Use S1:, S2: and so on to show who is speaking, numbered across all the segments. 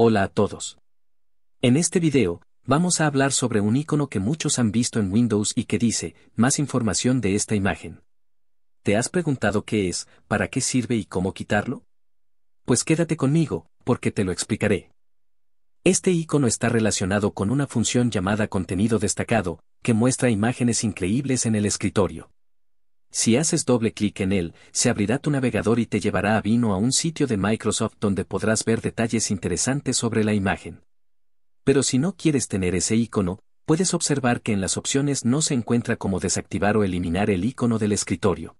S1: Hola a todos. En este video, vamos a hablar sobre un icono que muchos han visto en Windows y que dice, más información de esta imagen. ¿Te has preguntado qué es, para qué sirve y cómo quitarlo? Pues quédate conmigo, porque te lo explicaré. Este icono está relacionado con una función llamada contenido destacado, que muestra imágenes increíbles en el escritorio. Si haces doble clic en él, se abrirá tu navegador y te llevará a Vino a un sitio de Microsoft donde podrás ver detalles interesantes sobre la imagen. Pero si no quieres tener ese icono, puedes observar que en las opciones no se encuentra cómo desactivar o eliminar el icono del escritorio.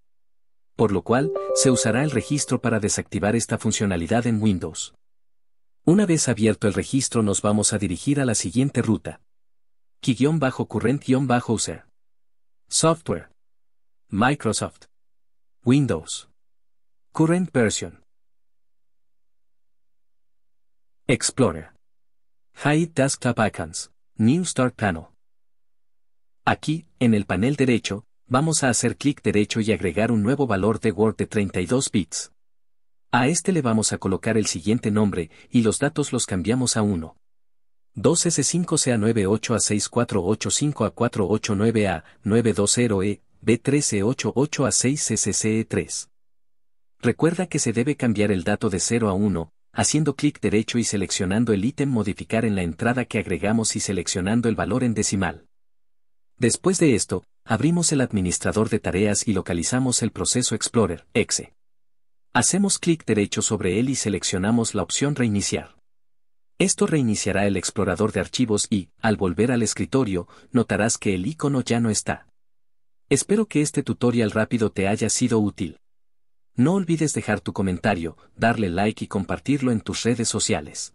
S1: Por lo cual, se usará el registro para desactivar esta funcionalidad en Windows. Una vez abierto el registro nos vamos a dirigir a la siguiente ruta. Key-current-user. Software. Microsoft. Windows.
S2: Current version.
S1: Explorer. Hide Desktop Icons. New Start Panel. Aquí, en el panel derecho, vamos a hacer clic derecho y agregar un nuevo valor de Word de 32 bits. A este le vamos a colocar el siguiente nombre y los datos los cambiamos a 1. 2S5 a 98 a 6485 a 489 a 920 e B1388 a 6 cce 3 Recuerda que se debe cambiar el dato de 0 a 1, haciendo clic derecho y seleccionando el ítem modificar en la entrada que agregamos y seleccionando el valor en decimal. Después de esto, abrimos el administrador de tareas y localizamos el proceso Explorer, EXE. Hacemos clic derecho sobre él y seleccionamos la opción Reiniciar. Esto reiniciará el explorador de archivos y, al volver al escritorio, notarás que el icono ya no está. Espero que este tutorial rápido te haya sido útil. No olvides dejar tu comentario, darle like y compartirlo en tus redes sociales.